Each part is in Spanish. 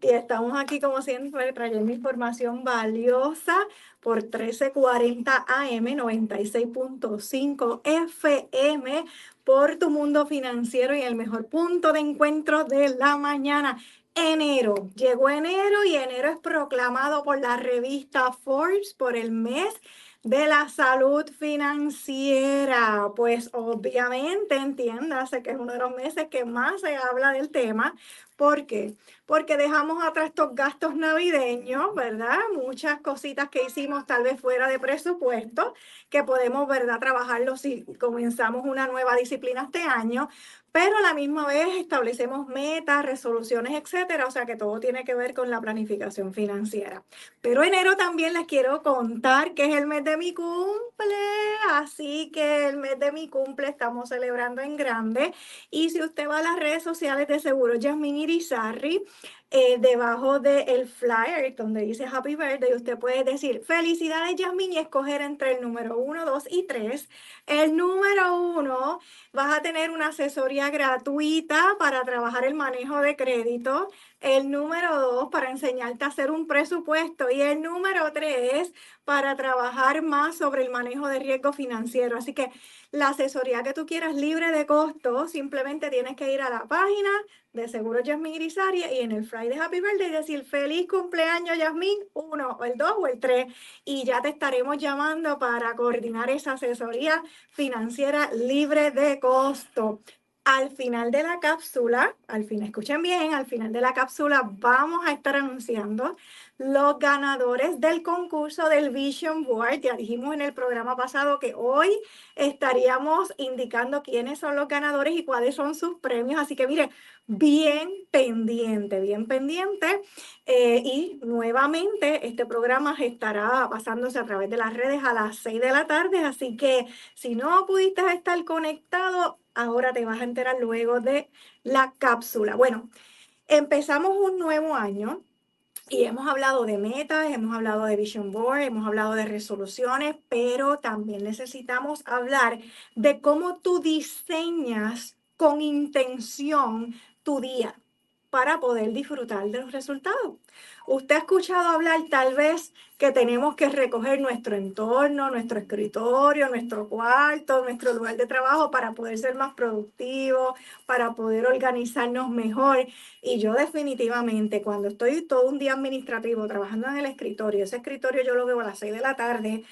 y estamos aquí como siempre trayendo información valiosa por 1340 AM 96.5 FM por tu mundo financiero y el mejor punto de encuentro de la mañana. Enero, llegó enero y enero es proclamado por la revista Forbes por el mes de la salud financiera. Pues obviamente entiéndase que es uno de los meses que más se habla del tema, ¿Por qué? Porque dejamos atrás estos gastos navideños, ¿verdad? Muchas cositas que hicimos tal vez fuera de presupuesto, que podemos, ¿verdad? Trabajarlo si comenzamos una nueva disciplina este año, pero a la misma vez establecemos metas, resoluciones, etcétera, o sea que todo tiene que ver con la planificación financiera. Pero enero también les quiero contar que es el mes de mi cumple, así que el mes de mi cumple estamos celebrando en grande y si usted va a las redes sociales de Seguro Jasmine Miri Sarri Eh, debajo del flyer donde dice Happy Birthday, usted puede decir felicidades Jasmine, y escoger entre el número uno, dos y tres. El número uno, vas a tener una asesoría gratuita para trabajar el manejo de crédito. El número dos, para enseñarte a hacer un presupuesto. Y el número 3 para trabajar más sobre el manejo de riesgo financiero. Así que la asesoría que tú quieras libre de costo, simplemente tienes que ir a la página de Seguro Jasmine Grisaria y en el flyer ahí de Happy Birthday y decir feliz cumpleaños, Yasmín, uno, o el dos, o el tres. Y ya te estaremos llamando para coordinar esa asesoría financiera libre de costo. Al final de la cápsula, al fin, escuchen bien, al final de la cápsula vamos a estar anunciando los ganadores del concurso del Vision Board. Ya dijimos en el programa pasado que hoy estaríamos indicando quiénes son los ganadores y cuáles son sus premios. Así que mire, bien pendiente, bien pendiente. Eh, y nuevamente este programa estará pasándose a través de las redes a las 6 de la tarde. Así que si no pudiste estar conectado, ahora te vas a enterar luego de la cápsula. Bueno, empezamos un nuevo año y hemos hablado de metas, hemos hablado de vision board, hemos hablado de resoluciones, pero también necesitamos hablar de cómo tú diseñas con intención tu día para poder disfrutar de los resultados. Usted ha escuchado hablar tal vez que tenemos que recoger nuestro entorno, nuestro escritorio, nuestro cuarto, nuestro lugar de trabajo para poder ser más productivos, para poder organizarnos mejor. Y yo definitivamente cuando estoy todo un día administrativo trabajando en el escritorio, ese escritorio yo lo veo a las 6 de la tarde,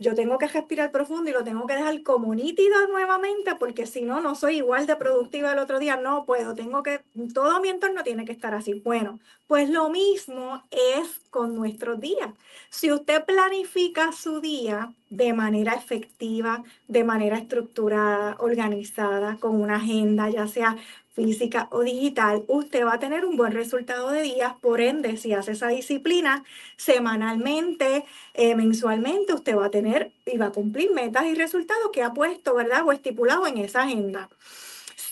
yo tengo que respirar profundo y lo tengo que dejar como nítido nuevamente, porque si no, no soy igual de productiva el otro día, no puedo, tengo que, todo mi entorno tiene que estar así. Bueno, pues lo mismo es con nuestros días. Si usted planifica su día de manera efectiva, de manera estructurada, organizada, con una agenda, ya sea física o digital, usted va a tener un buen resultado de días. Por ende, si hace esa disciplina semanalmente, eh, mensualmente, usted va a tener y va a cumplir metas y resultados que ha puesto, ¿verdad? O estipulado en esa agenda.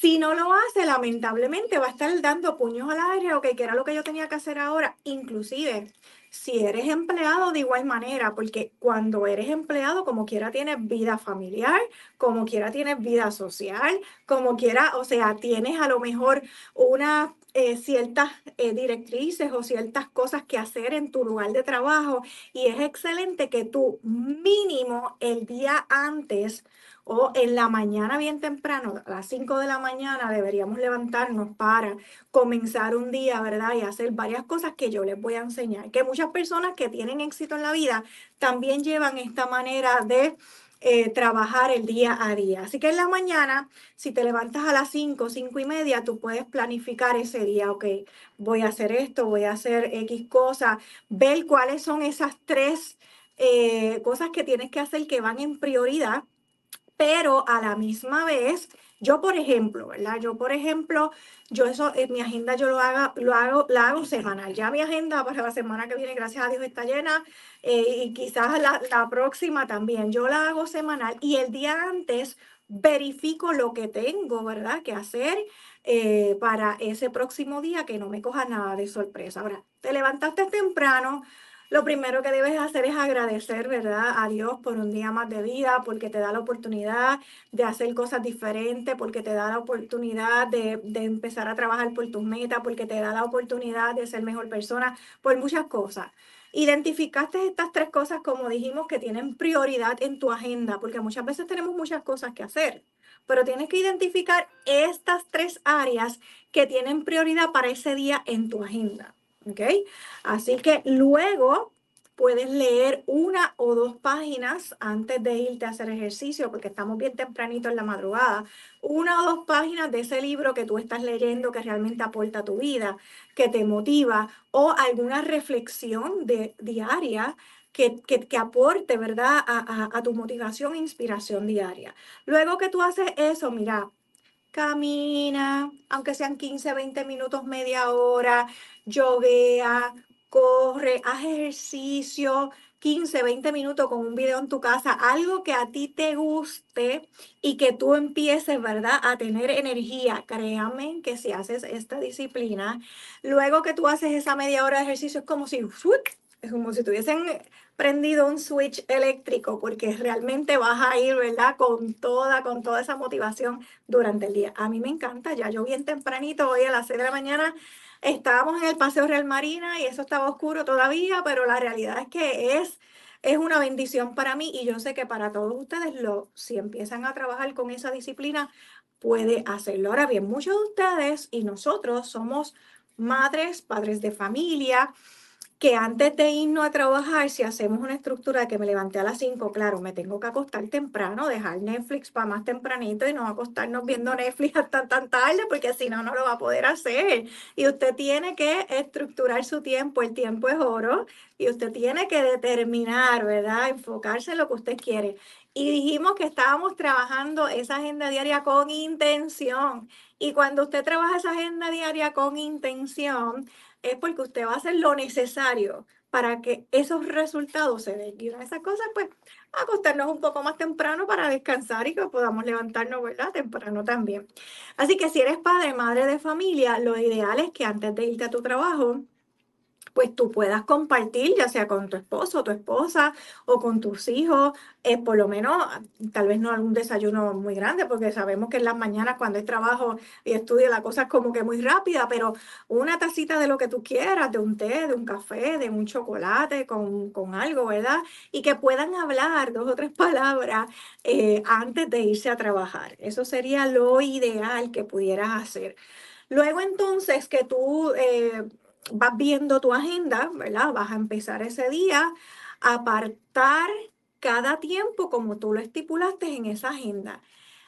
Si no lo hace, lamentablemente va a estar dando puños al aire, o que era lo que yo tenía que hacer ahora. Inclusive, si eres empleado de igual manera, porque cuando eres empleado, como quiera tienes vida familiar, como quiera tienes vida social, como quiera, o sea, tienes a lo mejor unas eh, ciertas eh, directrices o ciertas cosas que hacer en tu lugar de trabajo y es excelente que tú mínimo el día antes o en la mañana bien temprano, a las 5 de la mañana deberíamos levantarnos para comenzar un día, ¿verdad? Y hacer varias cosas que yo les voy a enseñar. Que muchas personas que tienen éxito en la vida también llevan esta manera de... Eh, trabajar el día a día. Así que en la mañana, si te levantas a las 5, 5 y media, tú puedes planificar ese día, ok, voy a hacer esto, voy a hacer X cosa, ver cuáles son esas tres eh, cosas que tienes que hacer que van en prioridad pero a la misma vez, yo por ejemplo, ¿verdad? Yo por ejemplo, yo eso, en eh, mi agenda yo lo, haga, lo hago, la hago semanal. Ya mi agenda para la semana que viene, gracias a Dios, está llena eh, y quizás la, la próxima también. Yo la hago semanal y el día antes verifico lo que tengo, ¿verdad? Que hacer eh, para ese próximo día que no me coja nada de sorpresa. Ahora, te levantaste temprano, lo primero que debes hacer es agradecer, ¿verdad? A Dios por un día más de vida, porque te da la oportunidad de hacer cosas diferentes, porque te da la oportunidad de, de empezar a trabajar por tus metas, porque te da la oportunidad de ser mejor persona, por muchas cosas. Identificaste estas tres cosas, como dijimos, que tienen prioridad en tu agenda, porque muchas veces tenemos muchas cosas que hacer, pero tienes que identificar estas tres áreas que tienen prioridad para ese día en tu agenda. ¿ok? Así que luego puedes leer una o dos páginas antes de irte a hacer ejercicio, porque estamos bien tempranito en la madrugada, una o dos páginas de ese libro que tú estás leyendo que realmente aporta a tu vida, que te motiva, o alguna reflexión diaria que, que, aporte, ¿verdad?, a, a tu motivación e inspiración diaria. Luego que tú haces eso, mira, camina, aunque sean 15, 20 minutos, media hora, llovea, corre, haz ejercicio, 15, 20 minutos con un video en tu casa, algo que a ti te guste y que tú empieces, ¿verdad?, a tener energía. Créame que si haces esta disciplina, luego que tú haces esa media hora de ejercicio es como si es como si tuviesen prendido un switch eléctrico, porque realmente vas a ir, ¿verdad? Con toda, con toda esa motivación durante el día. A mí me encanta, ya yo bien tempranito, hoy a las 6 de la mañana estábamos en el Paseo Real Marina y eso estaba oscuro todavía, pero la realidad es que es, es una bendición para mí y yo sé que para todos ustedes, lo, si empiezan a trabajar con esa disciplina, puede hacerlo. Ahora bien, muchos de ustedes y nosotros somos madres, padres de familia, que antes de irnos a trabajar, si hacemos una estructura de que me levanté a las 5, claro, me tengo que acostar temprano, dejar Netflix para más tempranito y no acostarnos viendo Netflix hasta tan tarde, porque si no, no lo va a poder hacer. Y usted tiene que estructurar su tiempo, el tiempo es oro, y usted tiene que determinar, ¿verdad? Enfocarse en lo que usted quiere. Y dijimos que estábamos trabajando esa agenda diaria con intención. Y cuando usted trabaja esa agenda diaria con intención, es porque usted va a hacer lo necesario para que esos resultados se den. Y una esas cosas, pues, acostarnos un poco más temprano para descansar y que podamos levantarnos, ¿verdad? Temprano también. Así que si eres padre, madre de familia, lo ideal es que antes de irte a tu trabajo, pues tú puedas compartir, ya sea con tu esposo, tu esposa o con tus hijos, eh, por lo menos, tal vez no algún desayuno muy grande, porque sabemos que en las mañanas cuando es trabajo y estudio la cosa es como que muy rápida, pero una tacita de lo que tú quieras, de un té, de un café, de un chocolate, con, con algo, ¿verdad? Y que puedan hablar dos o tres palabras eh, antes de irse a trabajar. Eso sería lo ideal que pudieras hacer. Luego entonces que tú eh, vas viendo tu agenda, ¿verdad? Vas a empezar ese día a apartar cada tiempo como tú lo estipulaste en esa agenda.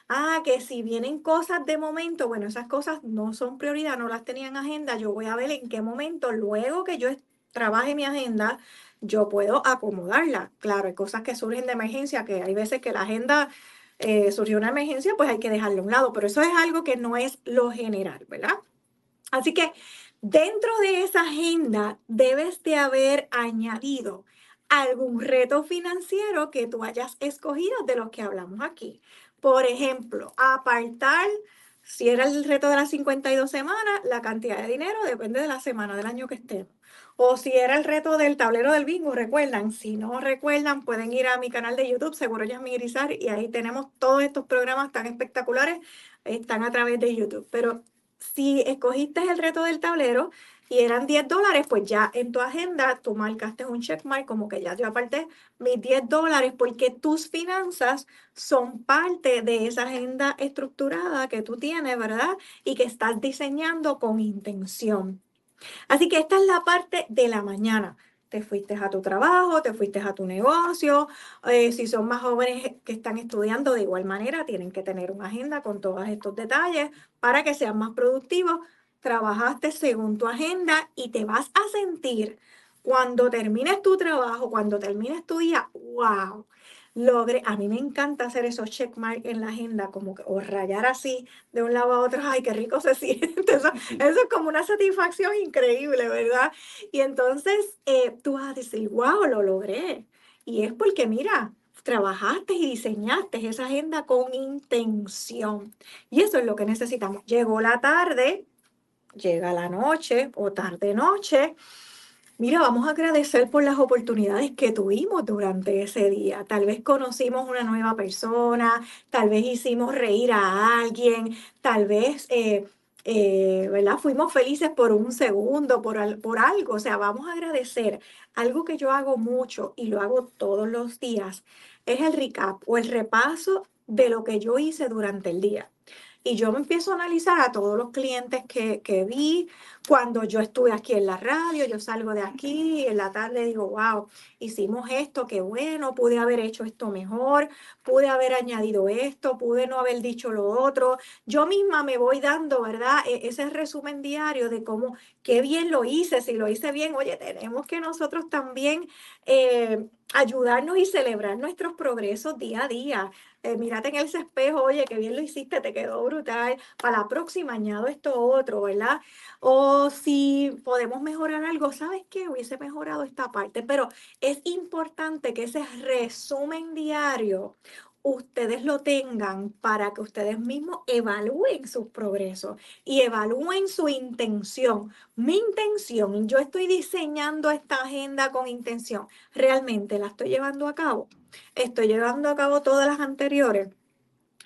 Ah, que si vienen cosas de momento, bueno, esas cosas no son prioridad, no las tenían en agenda, yo voy a ver en qué momento, luego que yo trabaje mi agenda, yo puedo acomodarla. Claro, hay cosas que surgen de emergencia, que hay veces que la agenda eh, surgió una emergencia, pues hay que dejarla a un lado, pero eso es algo que no es lo general, ¿verdad? Así que Dentro de esa agenda debes de haber añadido algún reto financiero que tú hayas escogido de los que hablamos aquí. Por ejemplo, apartar, si era el reto de las 52 semanas, la cantidad de dinero depende de la semana del año que estemos. O si era el reto del tablero del bingo, recuerdan, si no recuerdan, pueden ir a mi canal de YouTube, seguro mi grisar, y ahí tenemos todos estos programas tan espectaculares, están a través de YouTube. Pero si escogiste el reto del tablero y eran 10 dólares, pues ya en tu agenda tú marcaste un checkmark como que ya yo aparte mis 10 dólares porque tus finanzas son parte de esa agenda estructurada que tú tienes, ¿verdad? Y que estás diseñando con intención. Así que esta es la parte de la mañana te fuiste a tu trabajo, te fuiste a tu negocio. Eh, si son más jóvenes que están estudiando, de igual manera tienen que tener una agenda con todos estos detalles para que sean más productivos. Trabajaste según tu agenda y te vas a sentir cuando termines tu trabajo, cuando termines tu día, wow, logre, a mí me encanta hacer esos check en la agenda, como que, o rayar así de un lado a otro, ay, qué rico se siente, eso, es como una satisfacción increíble, ¿verdad? Y entonces eh, tú vas a decir, wow, lo logré. Y es porque, mira, trabajaste y diseñaste esa agenda con intención. Y eso es lo que necesitamos. Llegó la tarde, llega la noche o tarde-noche Mira, vamos a agradecer por las oportunidades que tuvimos durante ese día. Tal vez conocimos una nueva persona, tal vez hicimos reír a alguien, tal vez... Eh, eh, ¿verdad? Fuimos felices por un segundo, por, por algo, o sea, vamos a agradecer. Algo que yo hago mucho y lo hago todos los días es el recap o el repaso de lo que yo hice durante el día. Y yo me empiezo a analizar a todos los clientes que, vi cuando yo estuve aquí en la radio, yo salgo de aquí y en la tarde digo, wow, hicimos esto, qué bueno, pude haber hecho esto mejor, pude haber añadido esto, pude no haber dicho lo otro. Yo misma me voy dando, ¿verdad? E, ese resumen diario de cómo, qué bien lo hice, si lo hice bien, oye, tenemos que nosotros también... Eh, ayudarnos y celebrar nuestros progresos día a día eh, mírate en el espejo, oye, qué bien lo hiciste, te quedó brutal, para la próxima añado esto otro, ¿verdad? O si podemos mejorar algo, ¿sabes qué? Hubiese mejorado esta parte, pero es importante que ese resumen diario ustedes lo tengan para que ustedes mismos evalúen sus progresos y evalúen su intención. Mi intención, yo estoy diseñando esta agenda con intención, ¿realmente la estoy llevando a cabo? estoy llevando a cabo todas las anteriores.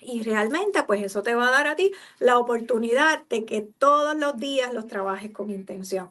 Y realmente, pues eso te va a dar a ti la oportunidad de que todos los días los trabajes con intención.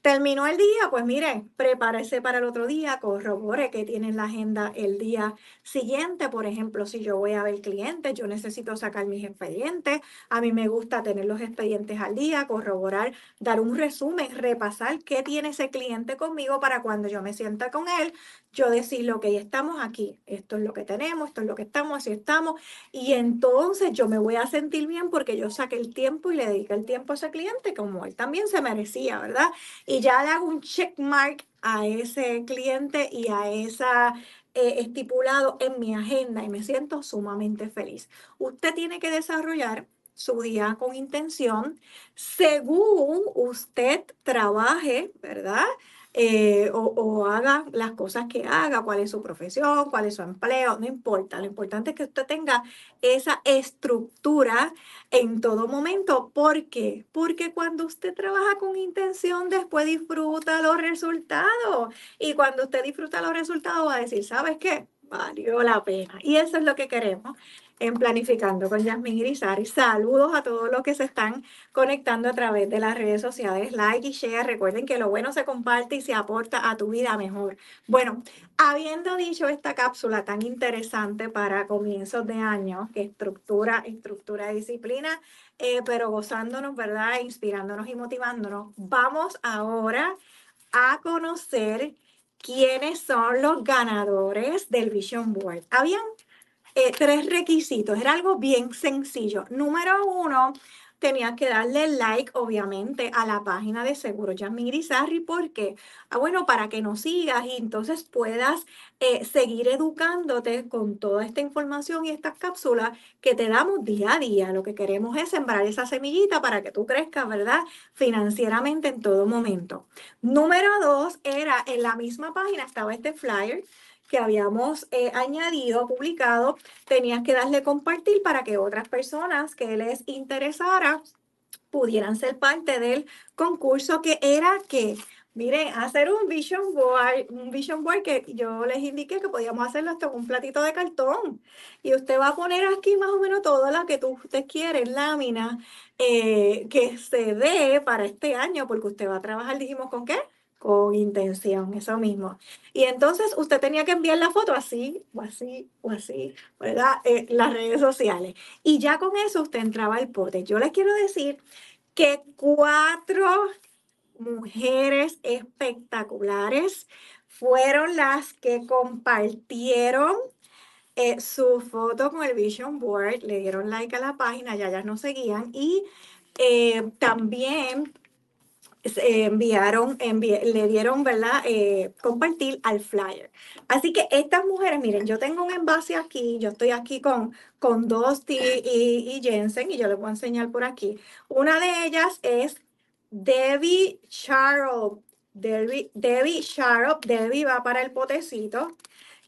Terminó el día, pues mire, prepárese para el otro día, corrobore que en la agenda el día siguiente. Por ejemplo, si yo voy a ver clientes, yo necesito sacar mis expedientes. A mí me gusta tener los expedientes al día, corroborar, dar un resumen, repasar qué tiene ese cliente conmigo para cuando yo me sienta con él, yo decirle, ok, estamos aquí, esto es lo que tenemos, esto es lo que estamos, así estamos, y entonces yo me voy a sentir bien porque yo saqué el tiempo y le dediqué el tiempo a ese cliente como él también se merecía, ¿verdad? Y ya le hago un check mark a ese cliente y a esa eh, estipulado en mi agenda y me siento sumamente feliz. Usted tiene que desarrollar su día con intención según usted trabaje, ¿verdad? Eh, o, o, haga las cosas que haga, cuál es su profesión, cuál es su empleo, no importa. Lo importante es que usted tenga esa estructura en todo momento. ¿Por qué? Porque cuando usted trabaja con intención, después disfruta los resultados. Y cuando usted disfruta los resultados, va a decir, ¿sabes qué? Valió la pena. Y eso es lo que queremos en Planificando con Yasmin Grisari. Saludos a todos los que se están conectando a través de las redes sociales. Like y share. Recuerden que lo bueno se comparte y se aporta a tu vida mejor. Bueno, habiendo dicho esta cápsula tan interesante para comienzos de año, que estructura, estructura, disciplina, eh, pero gozándonos, ¿verdad? E inspirándonos y motivándonos. Vamos ahora a conocer quiénes son los ganadores del Vision Board. Habían eh, tres requisitos. Era algo bien sencillo. Número uno, tenías que darle like, obviamente, a la página de Seguro Yasmin Grisarri, porque, ah, bueno, para que nos sigas y entonces puedas eh, seguir educándote con toda esta información y estas cápsulas que te damos día a día. Lo que queremos es sembrar esa semillita para que tú crezcas, ¿verdad? Financieramente en todo momento. Número dos era, en la misma página estaba este flyer que habíamos eh, añadido, publicado, tenías que darle compartir para que otras personas que les interesara pudieran ser parte del concurso que era que Miren, hacer un vision board, un vision board que yo les indiqué que podíamos hacerlo hasta con un platito de cartón. Y usted va a poner aquí más o menos todo la que tú, usted quiere, lámina, eh, que se dé para este año, porque usted va a trabajar, dijimos, ¿con qué? con intención, eso mismo. Y entonces usted tenía que enviar la foto así, o así, o así, ¿verdad? Eh, las redes sociales. Y ya con eso usted entraba al pote. Yo les quiero decir que cuatro mujeres espectaculares fueron las que compartieron eh, su foto con el Vision Board, le dieron like a la página, ya ya nos seguían y eh, también enviaron, le dieron, ¿verdad? Eh, compartir al flyer. Así que estas mujeres, miren, yo tengo un envase aquí, yo estoy aquí con, con Dosti y, y Jensen, y yo les voy a enseñar por aquí. Una de ellas es Debbie Sharop. Debbie, Debbie Sharop, Debbie va para el potecito.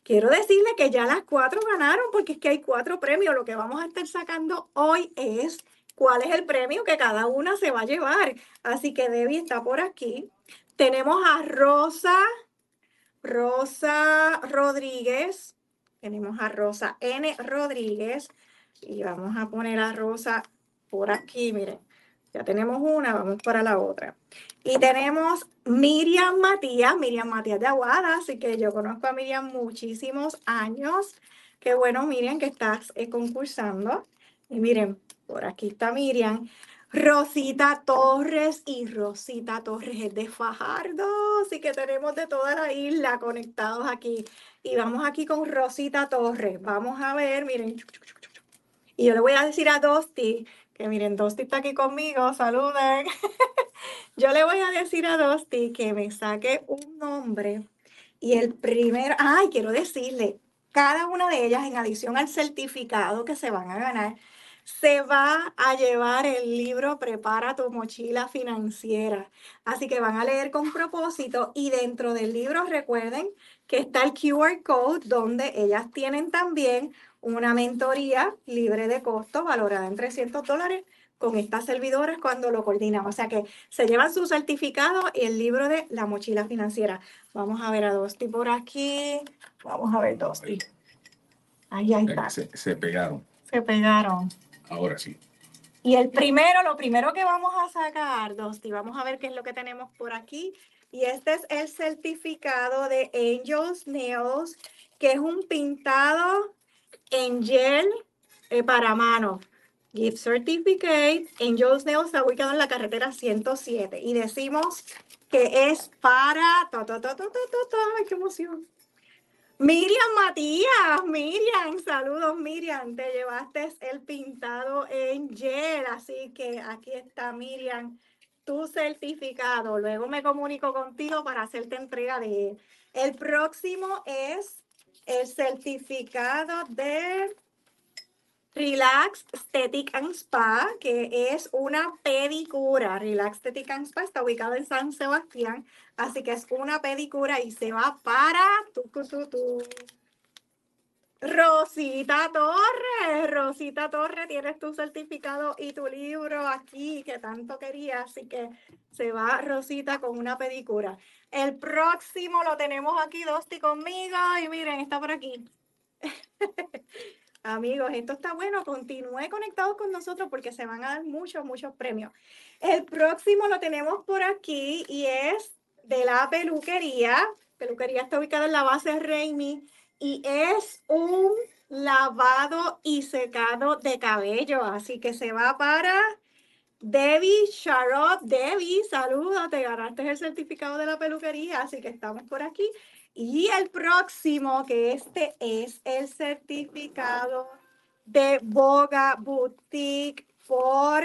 Quiero decirle que ya las cuatro ganaron, porque es que hay cuatro premios. Lo que vamos a estar sacando hoy es cuál es el premio que cada una se va a llevar. Así que Debbie está por aquí. Tenemos a Rosa, Rosa Rodríguez. Tenemos a Rosa N. Rodríguez. Y vamos a poner a Rosa por aquí, miren. Ya tenemos una, vamos para la otra. Y tenemos Miriam Matías, Miriam Matías de Aguada, así que yo conozco a Miriam muchísimos años. Qué bueno, Miriam, que estás eh, concursando. Y miren, por aquí está Miriam, Rosita Torres y Rosita Torres es de Fajardo, así que tenemos de toda la isla conectados aquí. Y vamos aquí con Rosita Torres, vamos a ver, miren. Y yo le voy a decir a Dosti, que miren, Dosti está aquí conmigo, saluden. yo le voy a decir a Dosti que me saque un nombre y el primer, ay, quiero decirle, cada una de ellas, en adición al certificado que se van a ganar, se va a llevar el libro Prepara tu mochila financiera. Así que van a leer con propósito y dentro del libro recuerden que está el QR code donde ellas tienen también una mentoría libre de costo valorada en 300 dólares con estas servidoras cuando lo coordinan. O sea que se llevan su certificado y el libro de la mochila financiera. Vamos a ver a Dosti por aquí. Vamos a ver Dosti. Ahí, ahí eh, está. se pegaron. Se pegaron. Ahora sí. Y el primero, lo primero que vamos a sacar, Dosti, vamos a ver qué es lo que tenemos por aquí. Y este es el certificado de Angels neos que es un pintado en gel eh, para mano. Gift Certificate, Angels Neos está ubicado en la carretera 107 y decimos que es para... ¡Ay, qué emoción! Miriam Matías, Miriam, saludos Miriam, te llevaste el pintado en gel, así que aquí está Miriam, tu certificado. Luego me comunico contigo para hacerte entrega de él. El próximo es el certificado de Relax, Aesthetic and Spa, que es una pedicura. Relax, Aesthetic and Spa está ubicado en San Sebastián, así que es una pedicura y se va para tu, tu, Rosita Torres, Rosita Torres, tienes tu certificado y tu libro aquí que tanto quería, así que se va Rosita con una pedicura. El próximo lo tenemos aquí, Dosti, conmigo y miren, está por aquí. Amigos, esto está bueno. Continúe conectado con nosotros porque se van a dar muchos, muchos premios. El próximo lo tenemos por aquí y es de la peluquería. Peluquería está ubicada en la base Reymi y es un lavado y secado de cabello. Así que se va para Debbie Sharot. Debbie, saluda, Te ganaste el certificado de la peluquería, así que estamos por aquí. Y el próximo, que este es el certificado de Boga Boutique por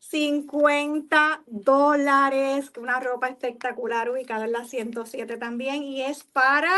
50 dólares, una ropa espectacular ubicada en la 107 también y es para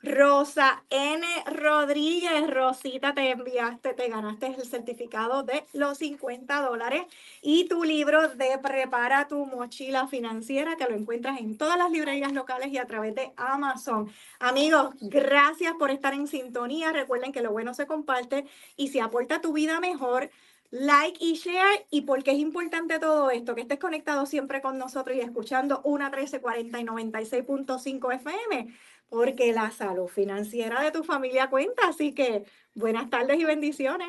Rosa N. Rodríguez, Rosita, te enviaste, te ganaste el certificado de los 50 dólares y tu libro de Prepara tu mochila financiera, que lo encuentras en todas las librerías locales y a través de Amazon. Amigos, gracias por estar en sintonía. Recuerden que lo bueno se comparte y si aporta tu vida mejor, like y share. Y porque es importante todo esto, que estés conectado siempre con nosotros y escuchando una 1340 y 96.5 FM porque la salud financiera de tu familia cuenta. Así que buenas tardes y bendiciones.